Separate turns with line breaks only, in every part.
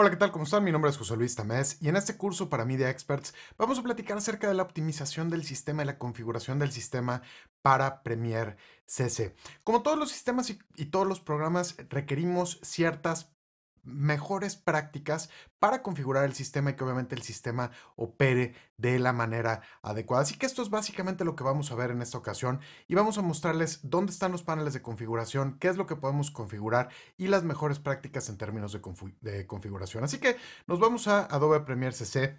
Hola, ¿qué tal? ¿Cómo están? Mi nombre es José Luis Tamés y en este curso para Media Experts vamos a platicar acerca de la optimización del sistema y la configuración del sistema para Premiere CC. Como todos los sistemas y, y todos los programas requerimos ciertas mejores prácticas para configurar el sistema y que obviamente el sistema opere de la manera adecuada. Así que esto es básicamente lo que vamos a ver en esta ocasión y vamos a mostrarles dónde están los paneles de configuración, qué es lo que podemos configurar y las mejores prácticas en términos de, configuración. Así que nos vamos a Adobe Premiere CC.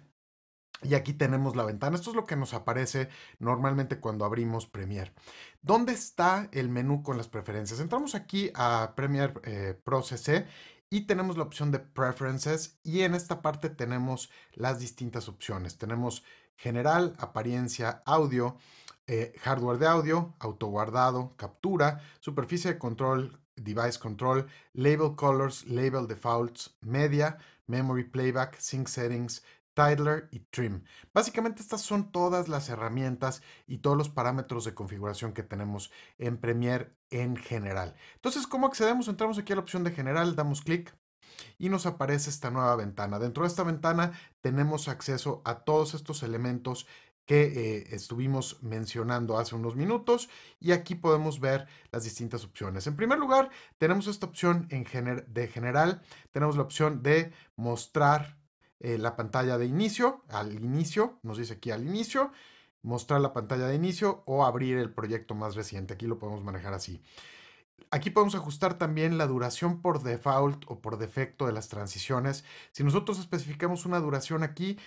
Y aquí tenemos la ventana. Esto es lo que nos aparece normalmente cuando abrimos Premiere. ¿Dónde está el menú con las preferencias? Entramos aquí a Premiere eh, Pro CC y tenemos la opción de preferences y en esta parte tenemos las distintas opciones. Tenemos general, apariencia, audio, eh, hardware de audio, autoguardado, captura, superficie de control, device control, label colors, label defaults, media, memory playback, sync settings, Tidler y Trim. Básicamente estas son todas las herramientas y todos los parámetros de configuración que tenemos en Premiere en general. Entonces, ¿cómo accedemos? Entramos aquí a la opción de general, damos clic y nos aparece esta nueva ventana. Dentro de esta ventana tenemos acceso a todos estos elementos que eh, estuvimos mencionando hace unos minutos y aquí podemos ver las distintas opciones. En primer lugar, tenemos esta opción en de general, tenemos la opción de mostrar eh, la pantalla de inicio, al inicio, nos dice aquí al inicio, mostrar la pantalla de inicio o abrir el proyecto más reciente. Aquí lo podemos manejar así. Aquí podemos ajustar también la duración por default o por defecto de las transiciones. Si nosotros especificamos una duración aquí,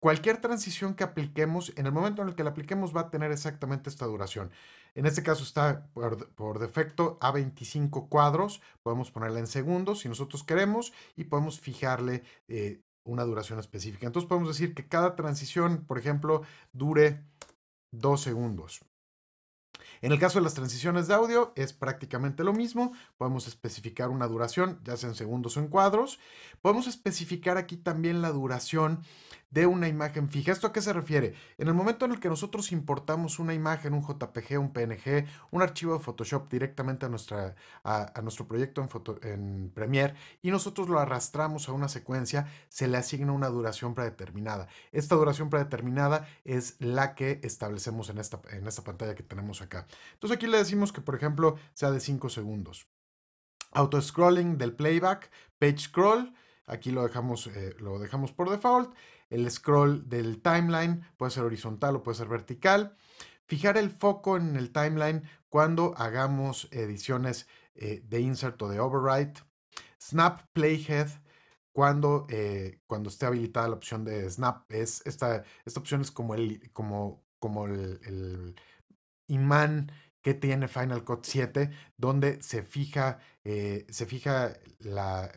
cualquier transición que apliquemos, en el momento en el que la apliquemos va a tener exactamente esta duración. En este caso está por, defecto a 25 cuadros, podemos ponerla en segundos si nosotros queremos y podemos fijarle eh, una duración específica. Entonces podemos decir que cada transición, por ejemplo, dure dos segundos. En el caso de las transiciones de audio es prácticamente lo mismo. Podemos especificar una duración, ya sea en segundos o en cuadros. Podemos especificar aquí también la duración de una imagen fija. ¿Esto a qué se refiere? En el momento en el que nosotros importamos una imagen, un JPG, un PNG, un archivo de Photoshop directamente a, nuestra, a, nuestro proyecto en, en Premiere y nosotros lo arrastramos a una secuencia, se le asigna una duración predeterminada. Esta duración predeterminada es la que establecemos en esta, en esta pantalla que tenemos acá. Entonces aquí le decimos que, por ejemplo, sea de 5 segundos. Auto-scrolling del playback, page scroll, Aquí lo dejamos, eh, lo dejamos por default. El scroll del timeline puede ser horizontal o puede ser vertical. Fijar el foco en el timeline cuando hagamos ediciones eh, de insert o de override. Snap Playhead cuando, eh, cuando esté habilitada la opción de Snap. Es esta, esta opción es como el, como, como el, imán que tiene Final Cut 7, donde se fija, se fija la,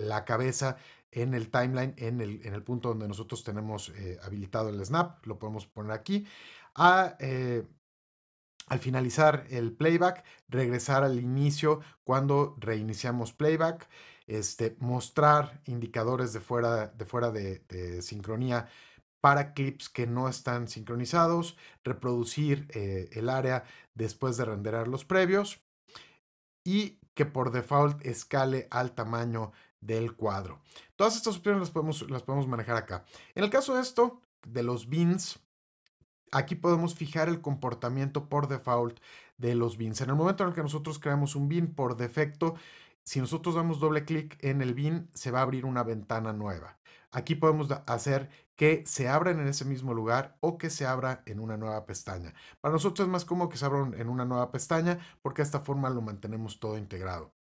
la cabeza en el timeline, en el, en el punto donde nosotros tenemos eh, habilitado el snap, lo podemos poner aquí, a, eh, al finalizar el playback, regresar al inicio cuando reiniciamos playback, este, mostrar indicadores de fuera de, fuera de, sincronía para clips que no están sincronizados, reproducir eh, el área después de renderar los previos y que por default escale al tamaño del cuadro. Todas estas opciones las podemos, las podemos manejar acá. En el caso de esto, de los bins, aquí podemos fijar el comportamiento por default de los bins. En el momento en el que nosotros creamos un bin por defecto, si nosotros damos doble clic en el bin, se va a abrir una ventana nueva. Aquí podemos hacer que se abran en ese mismo lugar o que se abra en una nueva pestaña. Para nosotros es más cómodo que se abra en una nueva pestaña porque de esta forma lo mantenemos todo integrado.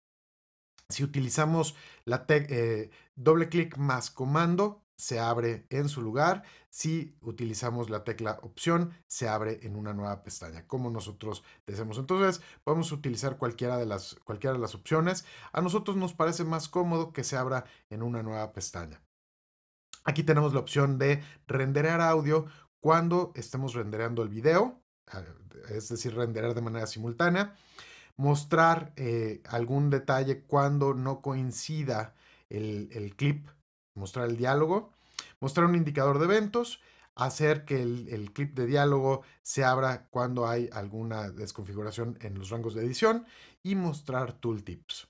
Si utilizamos la eh, doble clic más comando, se abre en su lugar. Si utilizamos la tecla opción, se abre en una nueva pestaña, como nosotros deseamos. Entonces, podemos utilizar cualquiera de, las, cualquiera de las opciones. A nosotros nos parece más cómodo que se abra en una nueva pestaña. Aquí tenemos la opción de renderear audio cuando estemos rendereando el video, eh, es decir, renderear de manera simultánea mostrar eh, algún detalle cuando no coincida el, clip, mostrar el diálogo, mostrar un indicador de eventos, hacer que el, el, clip de diálogo se abra cuando hay alguna desconfiguración en los rangos de edición y mostrar tooltips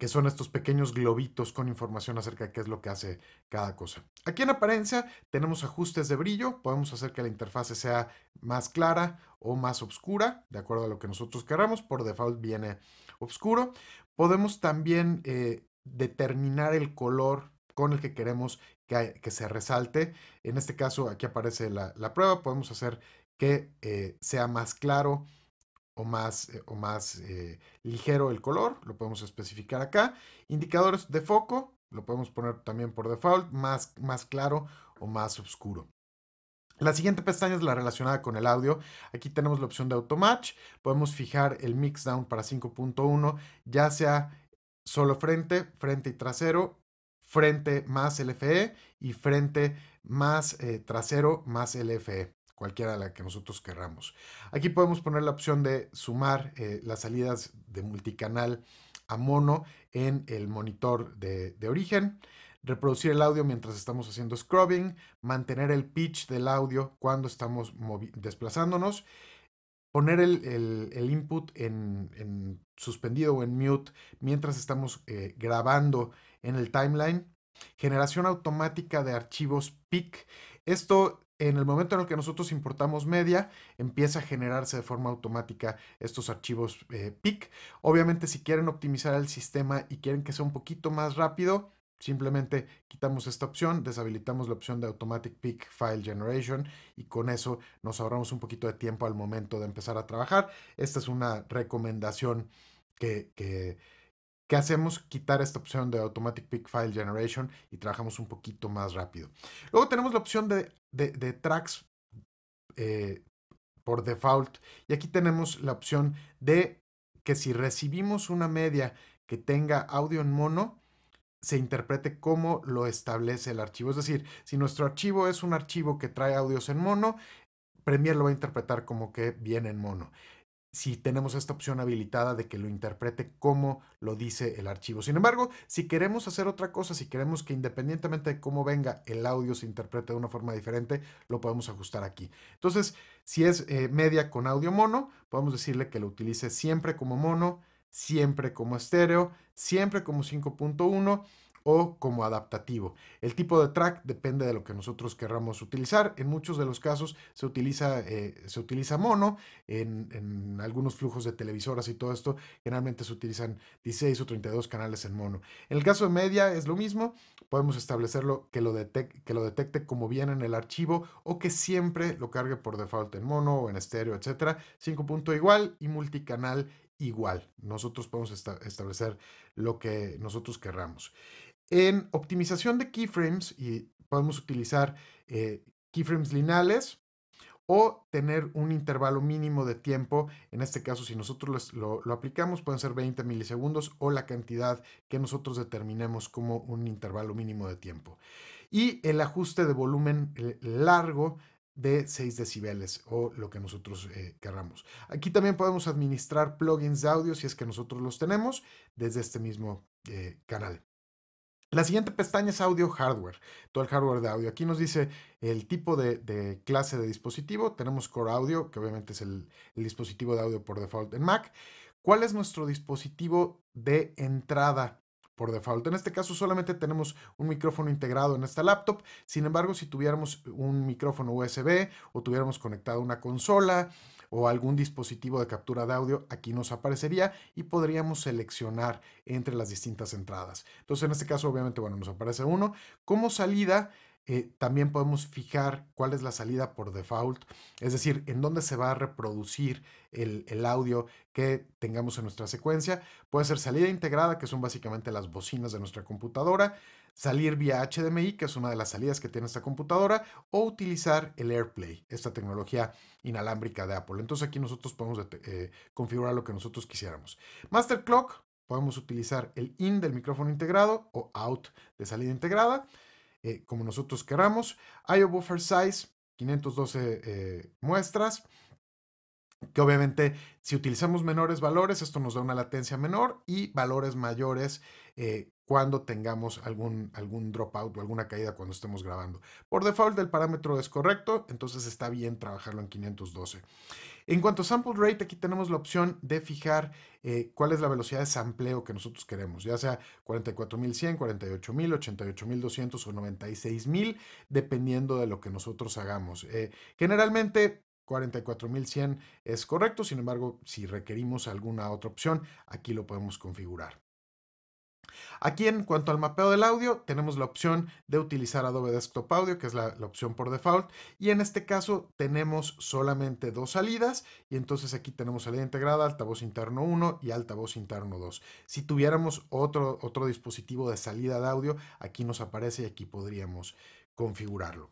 que son estos pequeños globitos con información acerca de qué es lo que hace cada cosa. Aquí en apariencia tenemos ajustes de brillo, podemos hacer que la interfase sea más clara o más oscura, de acuerdo a lo que nosotros queramos, por default viene oscuro. Podemos también eh, determinar el color con el que queremos que, se resalte. En este caso aquí aparece la, prueba, podemos hacer que eh, sea más claro o más, eh, o más eh, ligero el color, lo podemos especificar acá. Indicadores de foco, lo podemos poner también por default, más, más claro o más oscuro. La siguiente pestaña es la relacionada con el audio. Aquí tenemos la opción de match Podemos fijar el mix down para 5.1, ya sea solo frente, frente y trasero, frente más LFE y frente más eh, trasero más LFE cualquiera la que nosotros querramos. Aquí podemos poner la opción de sumar eh, las salidas de multicanal a mono en el monitor de, origen, reproducir el audio mientras estamos haciendo scrubbing, mantener el pitch del audio cuando estamos desplazándonos, poner el, input en, suspendido o en mute mientras estamos eh, grabando en el timeline, generación automática de archivos PIC. Esto en el momento en el que nosotros importamos media, empieza a generarse de forma automática estos archivos eh, PIC. Obviamente, si quieren optimizar el sistema y quieren que sea un poquito más rápido, simplemente quitamos esta opción, deshabilitamos la opción de Automatic Pick File Generation y con eso nos ahorramos un poquito de tiempo al momento de empezar a trabajar. Esta es una recomendación que, que hacemos, quitar esta opción de Automatic Pick File Generation y trabajamos un poquito más rápido. Luego tenemos la opción de de, tracks eh, por default. Y aquí tenemos la opción de que si recibimos una media que tenga audio en mono, se interprete como lo establece el archivo. Es decir, si nuestro archivo es un archivo que trae audios en mono, Premiere lo va a interpretar como que viene en mono si tenemos esta opción habilitada de que lo interprete como lo dice el archivo. Sin embargo, si queremos hacer otra cosa, si queremos que independientemente de cómo venga el audio se interprete de una forma diferente, lo podemos ajustar aquí. Entonces, si es eh, media con audio mono, podemos decirle que lo utilice siempre como mono, siempre como estéreo, siempre como 5.1 o como adaptativo. El tipo de track depende de lo que nosotros querramos utilizar. En muchos de los casos se utiliza, eh, se utiliza mono, en, algunos flujos de televisoras y todo esto, generalmente se utilizan 16 o 32 canales en mono. En el caso de media es lo mismo, podemos establecerlo que lo, detecte, que lo detecte como viene en el archivo o que siempre lo cargue por default en mono o en estéreo, etc 5 igual y multicanal igual. Nosotros podemos establecer lo que nosotros querramos en optimización de keyframes y podemos utilizar eh, keyframes lineales o tener un intervalo mínimo de tiempo. En este caso, si nosotros lo, aplicamos, pueden ser 20 milisegundos o la cantidad que nosotros determinemos como un intervalo mínimo de tiempo. Y el ajuste de volumen eh, largo de 6 decibeles o lo que nosotros eh, queramos Aquí también podemos administrar plugins de audio si es que nosotros los tenemos desde este mismo canal. La siguiente pestaña es audio hardware, todo el hardware de audio. Aquí nos dice el tipo de, clase de dispositivo. Tenemos Core Audio, que obviamente es el, el, dispositivo de audio por default en Mac. ¿Cuál es nuestro dispositivo de entrada por default? En este caso solamente tenemos un micrófono integrado en esta laptop. Sin embargo, si tuviéramos un micrófono USB o tuviéramos conectado una consola o algún dispositivo de captura de audio, aquí nos aparecería y podríamos seleccionar entre las distintas entradas. Entonces, en este caso, obviamente, bueno, nos aparece uno. Como salida, eh, también podemos fijar cuál es la salida por default, es decir, en dónde se va a reproducir el, audio que tengamos en nuestra secuencia. Puede ser salida integrada, que son básicamente las bocinas de nuestra computadora salir vía HDMI, que es una de las salidas que tiene esta computadora, o utilizar el AirPlay, esta tecnología inalámbrica de Apple. Entonces aquí nosotros podemos eh, configurar lo que nosotros quisiéramos. Master Clock, podemos utilizar el IN del micrófono integrado o OUT de salida integrada, eh, como nosotros queramos. IO Buffer Size, 512 eh, muestras que obviamente si utilizamos menores valores, esto nos da una latencia menor y valores mayores, cuando tengamos algún, algún dropout o alguna caída cuando estemos grabando. Por default el parámetro es correcto, entonces está bien trabajarlo en 512. En cuanto a sample rate, aquí tenemos la opción de fijar eh, cuál es la velocidad de sampleo que nosotros queremos, ya sea 44100, 48000, 88200 o 96000, dependiendo de lo que nosotros hagamos. Eh, generalmente 44100 es correcto, sin embargo, si requerimos alguna otra opción, aquí lo podemos configurar. Aquí en cuanto al mapeo del audio, tenemos la opción de utilizar Adobe Desktop Audio, que es la, opción por default, y en este caso tenemos solamente dos salidas, y entonces aquí tenemos salida integrada, altavoz interno 1 y altavoz interno 2. Si tuviéramos otro, otro dispositivo de salida de audio, aquí nos aparece y aquí podríamos configurarlo.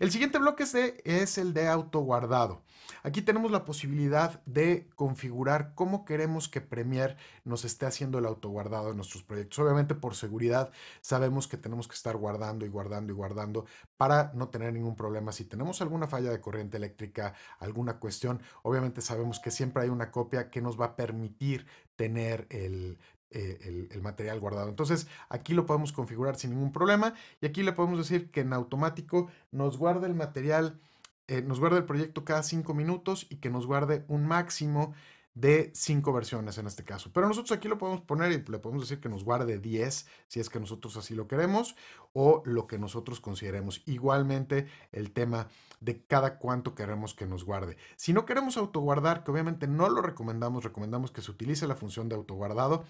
El siguiente bloque es, el de autoguardado. Aquí tenemos la posibilidad de configurar cómo queremos que Premiere nos esté haciendo el autoguardado de nuestros proyectos. Obviamente por seguridad sabemos que tenemos que estar guardando y guardando y guardando para no tener ningún problema. Si tenemos alguna falla de corriente eléctrica, alguna cuestión, obviamente sabemos que siempre hay una copia que nos va a permitir tener el, eh, el, material guardado. Entonces aquí lo podemos configurar sin ningún problema y aquí le podemos decir que en automático nos guarde el material, eh, nos guarda el proyecto cada 5 minutos y que nos guarde un máximo de 5 versiones en este caso. Pero nosotros aquí lo podemos poner y le podemos decir que nos guarde 10 si es que nosotros así lo queremos o lo que nosotros consideremos. Igualmente el tema de cada cuánto queremos que nos guarde. Si no queremos autoguardar, que obviamente no lo recomendamos, recomendamos que se utilice la función de autoguardado,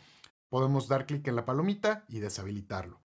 Podemos dar clic en la palomita y deshabilitarlo.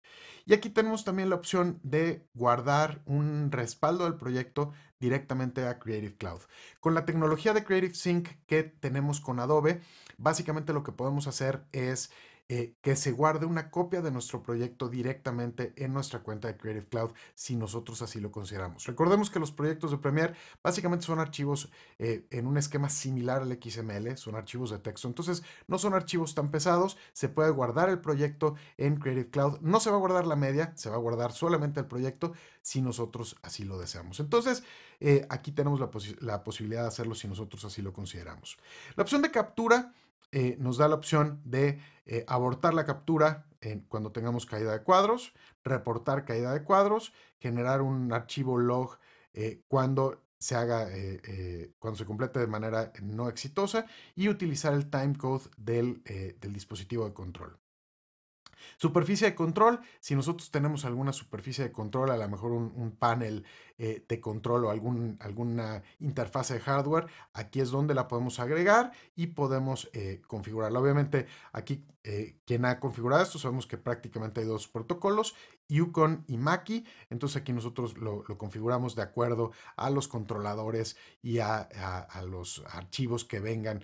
Y aquí tenemos también la opción de guardar un respaldo del proyecto directamente a Creative Cloud. Con la tecnología de Creative Sync que tenemos con Adobe, básicamente lo que podemos hacer es eh, que se guarde una copia de nuestro proyecto directamente en nuestra cuenta de Creative Cloud si nosotros así lo consideramos. Recordemos que los proyectos de Premiere básicamente son archivos eh, en un esquema similar al XML, son archivos de texto, entonces no son archivos tan pesados, se puede guardar el proyecto en Creative Cloud, no se va a guardar la media, se va a guardar solamente el proyecto si nosotros así lo deseamos. Entonces, eh, aquí tenemos la posibilidad de hacerlo si nosotros así lo consideramos. La opción de captura eh, nos da la opción de eh, abortar la captura cuando tengamos caída de cuadros, reportar caída de cuadros, generar un archivo log eh, cuando se haga, cuando se complete de manera no exitosa y utilizar el timecode del, del dispositivo de control. Superficie de control, si nosotros tenemos alguna superficie de control, a lo mejor un, panel eh, de control o alguna interfase de hardware, aquí es donde la podemos agregar y podemos eh, configurarla. Obviamente aquí eh, quien ha configurado esto, sabemos que prácticamente hay dos protocolos, Ucon y Maki, entonces aquí nosotros lo, configuramos de acuerdo a los controladores y a, a los archivos que vengan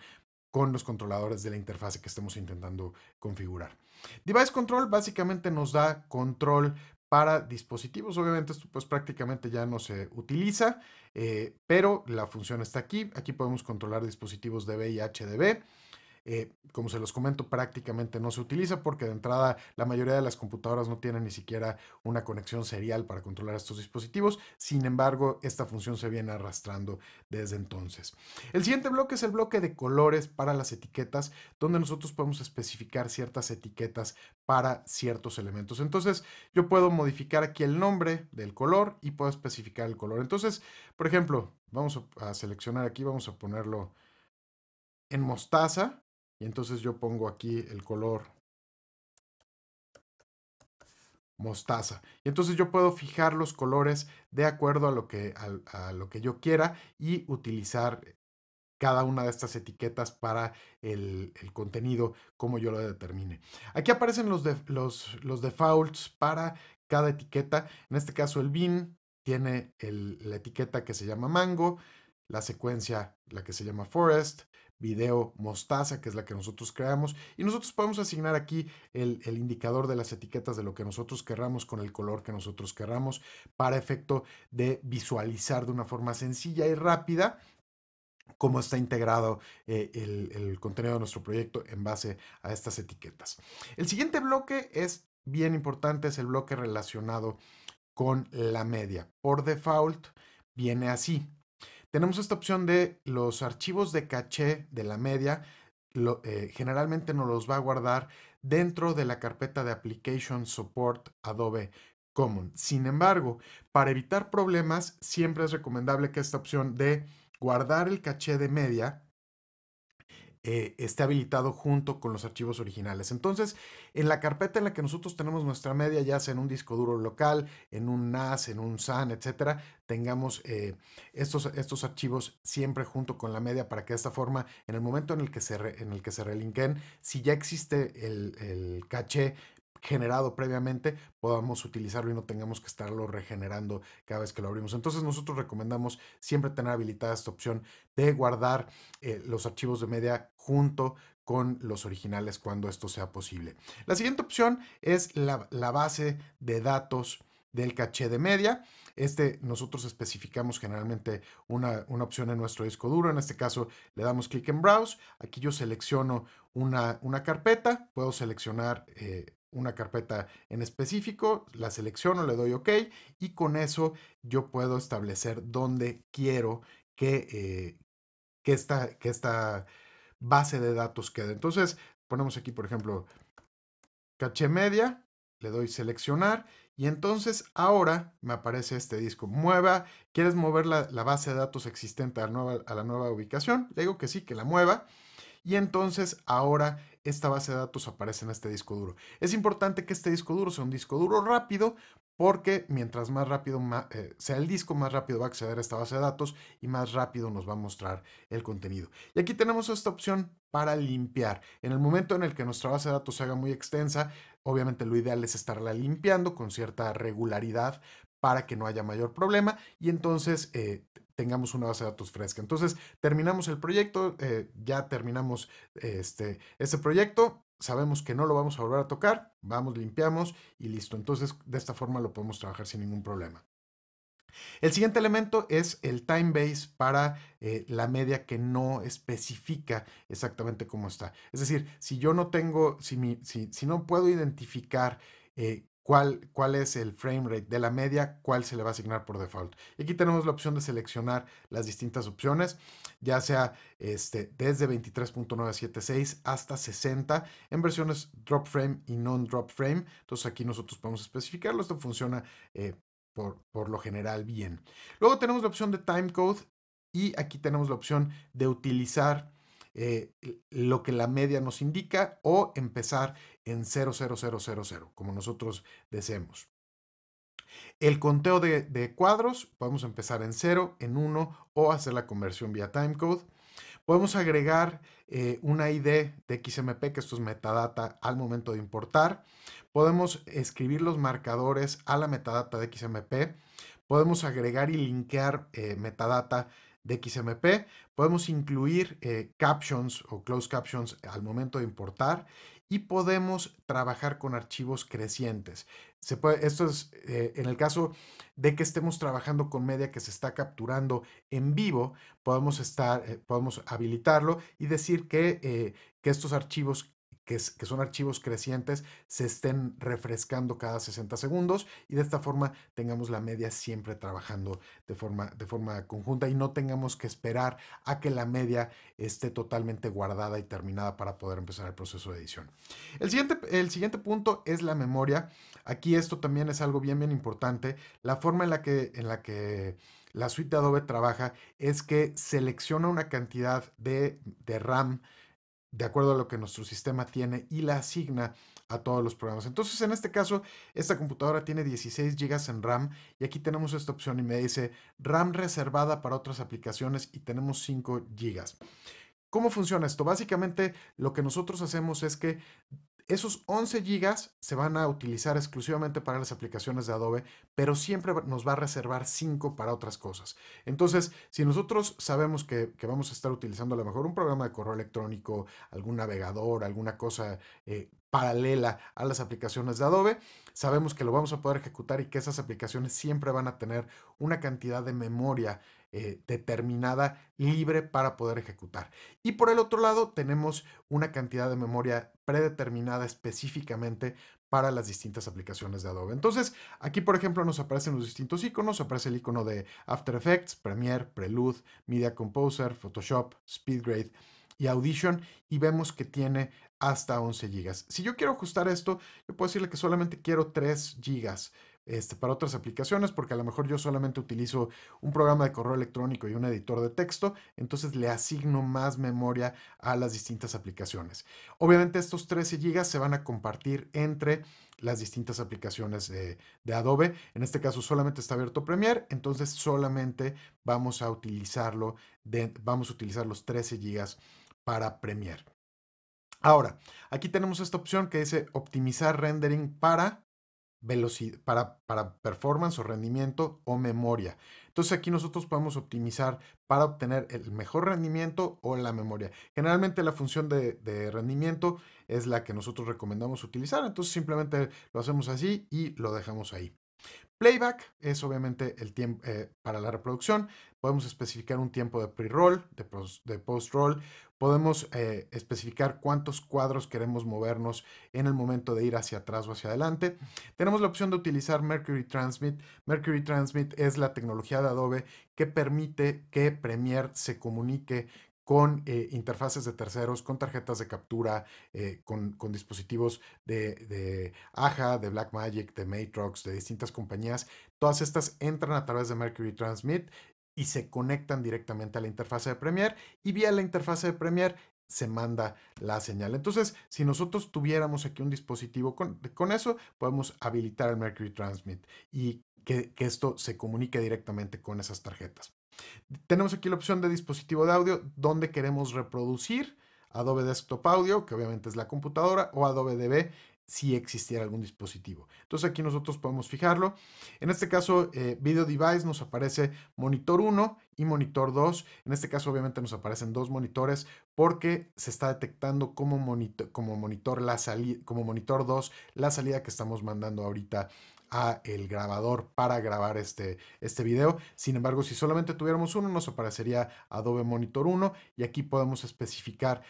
con los controladores de la interfase que estemos intentando configurar. Device Control básicamente nos da control para dispositivos. Obviamente esto pues prácticamente ya no se utiliza, eh, pero la función está aquí. Aquí podemos controlar dispositivos DB y HDB. Eh, como se los comento, prácticamente no se utiliza porque de entrada la mayoría de las computadoras no tienen ni siquiera una conexión serial para controlar estos dispositivos. Sin embargo, esta función se viene arrastrando desde entonces. El siguiente bloque es el bloque de colores para las etiquetas, donde nosotros podemos especificar ciertas etiquetas para ciertos elementos. Entonces, yo puedo modificar aquí el nombre del color y puedo especificar el color. Entonces, por ejemplo, vamos a seleccionar aquí, vamos a ponerlo en mostaza y entonces yo pongo aquí el color mostaza. Y entonces yo puedo fijar los colores de acuerdo a lo que, a, lo que yo quiera y utilizar cada una de estas etiquetas para el, contenido como yo lo determine. Aquí aparecen los, los, defaults para cada etiqueta. En este caso el bin tiene la etiqueta que se llama mango, la secuencia la que se llama forest, video mostaza, que es la que nosotros creamos, y nosotros podemos asignar aquí el, indicador de las etiquetas de lo que nosotros querramos con el color que nosotros querramos para efecto de visualizar de una forma sencilla y rápida cómo está integrado eh, el contenido de nuestro proyecto en base a estas etiquetas. El siguiente bloque es bien importante, es el bloque relacionado con la media. Por default viene así tenemos esta opción de los archivos de caché de la media. Eh, generalmente nos los va a guardar dentro de la carpeta de Application Support Adobe Common. Sin embargo, para evitar problemas, siempre es recomendable que esta opción de guardar el caché de media eh, esté habilitado junto con los archivos originales. Entonces, en la carpeta en la que nosotros tenemos nuestra media, ya sea en un disco duro local, en un NAS, en un SAN, etcétera, tengamos eh, estos, estos archivos siempre junto con la media para que de esta forma, en el momento en el que se, en el que se relinquen, si ya existe el, el caché generado previamente podamos utilizarlo y no tengamos que estarlo regenerando cada vez que lo abrimos. Entonces nosotros recomendamos siempre tener habilitada esta opción de guardar eh, los archivos de media junto con los originales cuando esto sea posible. La siguiente opción es la, base de datos del caché de media. Este nosotros especificamos generalmente una, una, opción en nuestro disco duro. En este caso le damos clic en Browse. Aquí yo selecciono una, una carpeta. Puedo seleccionar eh, una carpeta en específico, la selecciono, le doy OK y con eso yo puedo establecer dónde quiero que, eh, que, esta, base de datos quede. Entonces ponemos aquí, por ejemplo, caché media, le doy seleccionar y entonces ahora me aparece este disco. Mueva, ¿quieres mover la, base de datos existente a nueva, a la nueva ubicación? Le digo que sí, que la mueva y entonces ahora esta base de datos aparece en este disco duro. Es importante que este disco duro sea un disco duro rápido porque mientras más rápido eh, sea el disco, más rápido va a acceder a esta base de datos y más rápido nos va a mostrar el contenido. Y aquí tenemos esta opción para limpiar. En el momento en el que nuestra base de datos se haga muy extensa, obviamente lo ideal es estarla limpiando con cierta regularidad para que no haya mayor problema y entonces eh, tengamos una base de datos fresca. Entonces, terminamos el proyecto, eh, ya terminamos este, este proyecto, sabemos que no lo vamos a volver a tocar, vamos, limpiamos y listo. Entonces, de esta forma lo podemos trabajar sin ningún problema. El siguiente elemento es el time base para eh, la media que no especifica exactamente cómo está. Es decir, si yo no tengo, si, mi, si, no puedo identificar eh, cuál, es el frame rate de la media, cuál se le va a asignar por default. Y aquí tenemos la opción de seleccionar las distintas opciones, ya sea este, desde 23.976 hasta 60 en versiones drop frame y non-drop frame. Entonces aquí nosotros podemos especificarlo. Esto funciona eh, por, por lo general bien. Luego tenemos la opción de timecode y aquí tenemos la opción de utilizar eh, lo que la media nos indica o empezar en 0000, como nosotros deseemos. El conteo de, cuadros, podemos empezar en 0, en 1 o hacer la conversión vía timecode. Podemos agregar eh, una ID de XMP, que esto es metadata, al momento de importar. Podemos escribir los marcadores a la metadata de XMP. Podemos agregar y linkear eh, metadata de XMP. Podemos incluir eh, captions o closed captions al momento de importar y podemos trabajar con archivos crecientes. Se puede, esto es eh, en el caso de que estemos trabajando con media que se está capturando en vivo, podemos, estar, eh, podemos habilitarlo y decir que, que estos archivos que, son archivos crecientes, se estén refrescando cada 60 segundos y de esta forma tengamos la media siempre trabajando de forma, de forma conjunta y no tengamos que esperar a que la media esté totalmente guardada y terminada para poder empezar el proceso de edición. El siguiente, el siguiente punto es la memoria. Aquí esto también es algo bien, bien importante. La forma en la que, en la que la suite de Adobe trabaja es que selecciona una cantidad de, de RAM de acuerdo a lo que nuestro sistema tiene y la asigna a todos los programas. Entonces, en este caso, esta computadora tiene 16 GB en RAM y aquí tenemos esta opción y me dice RAM reservada para otras aplicaciones y tenemos 5 GB. ¿Cómo funciona esto? Básicamente lo que nosotros hacemos es que esos 11 GB se van a utilizar exclusivamente para las aplicaciones de Adobe, pero siempre nos va a reservar 5 para otras cosas. Entonces, si nosotros sabemos que, vamos a estar utilizando a lo mejor un programa de correo electrónico, algún navegador, alguna cosa eh, paralela a las aplicaciones de Adobe. Sabemos que lo vamos a poder ejecutar y que esas aplicaciones siempre van a tener una cantidad de memoria eh, determinada libre para poder ejecutar. Y por el otro lado tenemos una cantidad de memoria predeterminada específicamente para las distintas aplicaciones de Adobe. Entonces, aquí por ejemplo nos aparecen los distintos iconos, aparece el icono de After Effects, Premiere, Prelude, Media Composer, Photoshop, SpeedGrade y Audition y vemos que tiene hasta 11 GB. Si yo quiero ajustar esto, yo puedo decirle que solamente quiero 3 GB este, para otras aplicaciones, porque a lo mejor yo solamente utilizo un programa de correo electrónico y un editor de texto, entonces le asigno más memoria a las distintas aplicaciones. Obviamente estos 13 GB se van a compartir entre las distintas aplicaciones de, Adobe. En este caso solamente está abierto Premiere, entonces solamente vamos a utilizarlo, vamos a utilizar los 13 GB para Premiere. Ahora, aquí tenemos esta opción que dice optimizar rendering para velocidad, para, para performance o rendimiento o memoria. Entonces aquí nosotros podemos optimizar para obtener el mejor rendimiento o la memoria. Generalmente la función de, de, rendimiento es la que nosotros recomendamos utilizar. Entonces simplemente lo hacemos así y lo dejamos ahí. Playback es obviamente el tiempo eh, para la reproducción. Podemos especificar un tiempo de pre-roll, de post-roll. Podemos eh, especificar cuántos cuadros queremos movernos en el momento de ir hacia atrás o hacia adelante. Tenemos la opción de utilizar Mercury Transmit. Mercury Transmit es la tecnología de Adobe que permite que Premiere se comunique con eh, interfaces de terceros, con tarjetas de captura, eh, con, dispositivos de, de AHA, de Blackmagic, de Matrox, de distintas compañías. Todas estas entran a través de Mercury Transmit y se conectan directamente a la interfase de Premiere y vía la interfase de Premiere se manda la señal. Entonces, si nosotros tuviéramos aquí un dispositivo con, eso, podemos habilitar el Mercury Transmit y que, esto se comunique directamente con esas tarjetas. Tenemos aquí la opción de dispositivo de audio donde queremos reproducir Adobe Desktop Audio, que obviamente es la computadora, o Adobe DB si existiera algún dispositivo. Entonces aquí nosotros podemos fijarlo. En este caso, eh, Video Device nos aparece monitor 1 y monitor 2. En este caso, obviamente, nos aparecen dos monitores porque se está detectando como monitor, como monitor, la como monitor 2 la salida que estamos mandando ahorita a el grabador para grabar este, este video. Sin embargo, si solamente tuviéramos uno, nos aparecería Adobe Monitor 1 y aquí podemos especificar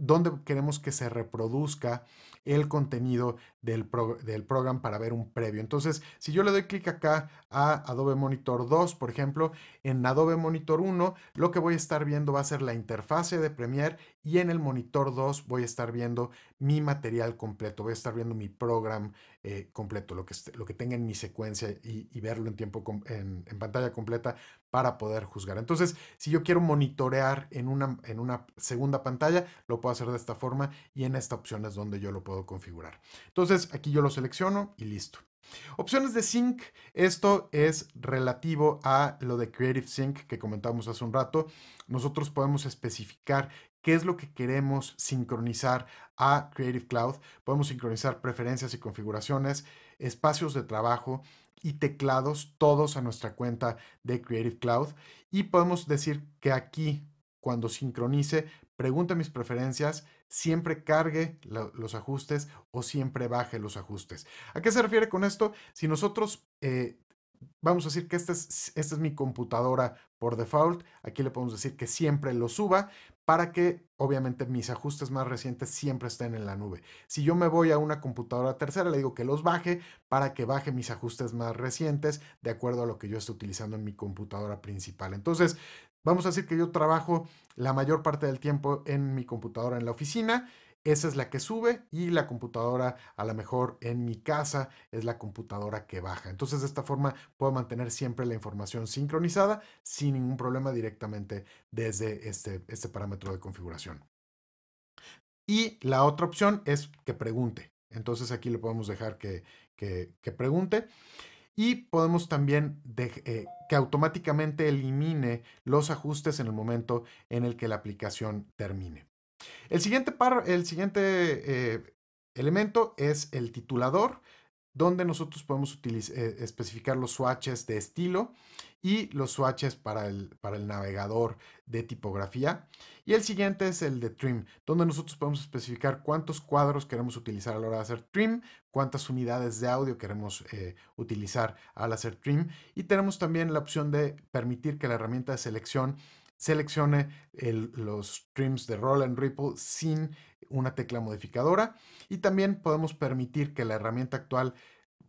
donde queremos que se reproduzca el contenido del, programa para ver un previo. Entonces, si yo le doy clic acá a Adobe Monitor 2, por ejemplo, en Adobe Monitor 1, lo que voy a estar viendo va a ser la interfase de Premiere y en el Monitor 2 voy a estar viendo mi material completo, voy a estar viendo mi programa eh, completo, lo que, lo que tenga en mi secuencia y, verlo en, tiempo en pantalla completa para poder juzgar. Entonces, si yo quiero monitorear en una, en una segunda pantalla, lo puedo hacer de esta forma y en esta opción es donde yo lo puedo configurar. Entonces, aquí yo lo selecciono y listo. Opciones de sync, esto es relativo a lo de Creative Sync que comentamos hace un rato. Nosotros podemos especificar qué es lo que queremos sincronizar a Creative Cloud. Podemos sincronizar preferencias y configuraciones, espacios de trabajo, y teclados todos a nuestra cuenta de Creative Cloud y podemos decir que aquí cuando sincronice pregunta mis preferencias, siempre cargue los ajustes o siempre baje los ajustes. ¿A qué se refiere con esto? Si nosotros eh, vamos a decir que esta es, esta es mi computadora por default, aquí le podemos decir que siempre lo suba, para que obviamente mis ajustes más recientes siempre estén en la nube. Si yo me voy a una computadora tercera, le digo que los baje para que baje mis ajustes más recientes de acuerdo a lo que yo estoy utilizando en mi computadora principal. Entonces, vamos a decir que yo trabajo la mayor parte del tiempo en mi computadora en la oficina esa es la que sube y la computadora a lo mejor en mi casa es la computadora que baja. Entonces de esta forma puedo mantener siempre la información sincronizada sin ningún problema directamente desde este, este parámetro de configuración. Y la otra opción es que pregunte. Entonces aquí le podemos dejar que, pregunte. Y podemos también eh, que automáticamente elimine los ajustes en el momento en el que la aplicación termine. El siguiente, par, el siguiente eh, elemento es el titulador, donde nosotros podemos eh, especificar los swatches de estilo y los swatches para el, para el navegador de tipografía. Y el siguiente es el de trim, donde nosotros podemos especificar cuántos cuadros queremos utilizar a la hora de hacer trim, cuántas unidades de audio queremos eh, utilizar al hacer trim. Y tenemos también la opción de permitir que la herramienta de selección seleccione los streams de Roll and Ripple sin una tecla modificadora y también podemos permitir que la herramienta actual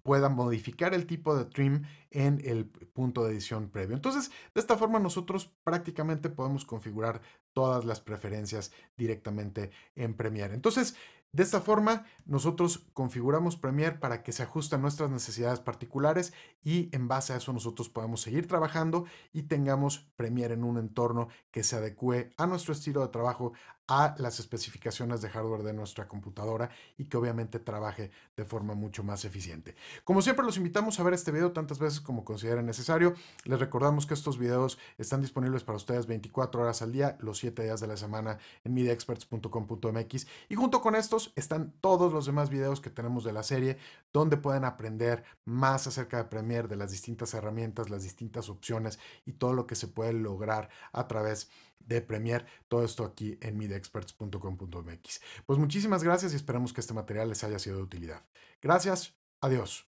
pueda modificar el tipo de trim en el punto de edición previo. Entonces, de esta forma nosotros prácticamente podemos configurar todas las preferencias directamente en Premiere. Entonces, de esta forma, nosotros configuramos Premiere para que se ajuste a nuestras necesidades particulares y en base a eso nosotros podemos seguir trabajando y tengamos Premiere en un entorno que se adecue a nuestro estilo de trabajo, a las especificaciones de hardware de nuestra computadora y que obviamente trabaje de forma mucho más eficiente. Como siempre los invitamos a ver este video tantas veces como consideren necesario. Les recordamos que estos videos están disponibles para ustedes 24 horas al día, los 7 días de la semana en mediaexperts.com.mx y junto con estos están todos los demás videos que tenemos de la serie donde pueden aprender más acerca de Premiere, de las distintas herramientas, las distintas opciones y todo lo que se puede lograr a través de de premiar todo esto aquí en midexperts.com.mx. Pues muchísimas gracias y esperamos que este material les haya sido de utilidad. Gracias, adiós.